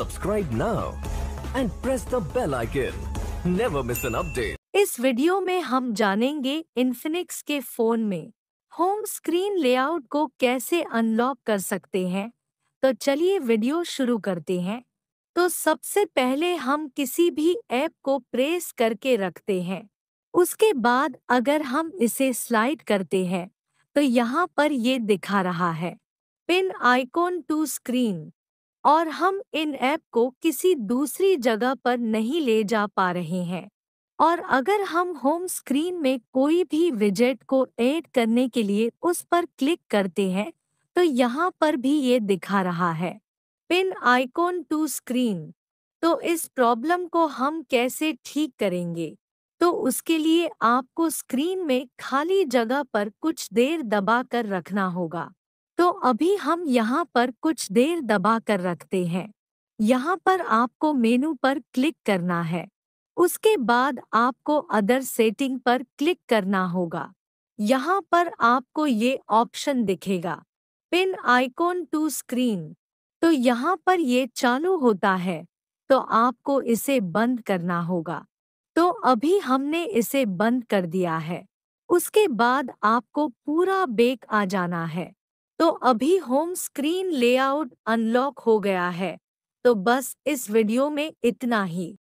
subscribe now and press the bell icon. Never miss an update. इस video में हम जानेंगे इन्फिनिक्स के फोन में होम स्क्रीन लेआउट को कैसे अनलॉक कर सकते हैं तो चलिए वीडियो शुरू करते हैं तो सबसे पहले हम किसी भी ऐप को प्रेस करके रखते हैं उसके बाद अगर हम इसे स्लाइड करते हैं तो यहाँ पर ये दिखा रहा है पिन आइकॉन टू स्क्रीन और हम इन ऐप को किसी दूसरी जगह पर नहीं ले जा पा रहे हैं और अगर हम होम स्क्रीन में कोई भी विजेट को ऐड करने के लिए उस पर क्लिक करते हैं तो यहाँ पर भी ये दिखा रहा है पिन आइकॉन टू स्क्रीन तो इस प्रॉब्लम को हम कैसे ठीक करेंगे तो उसके लिए आपको स्क्रीन में खाली जगह पर कुछ देर दबा कर रखना होगा तो अभी हम यहाँ पर कुछ देर दबा कर रखते हैं यहाँ पर आपको मेनू पर क्लिक करना है उसके बाद आपको अदर सेटिंग पर क्लिक करना होगा यहाँ पर आपको ये ऑप्शन दिखेगा पिन आइकॉन टू स्क्रीन तो यहाँ पर ये चालू होता है तो आपको इसे बंद करना होगा तो अभी हमने इसे बंद कर दिया है उसके बाद आपको पूरा बेक आ जाना है तो अभी होम स्क्रीन लेआउट अनलॉक हो गया है तो बस इस वीडियो में इतना ही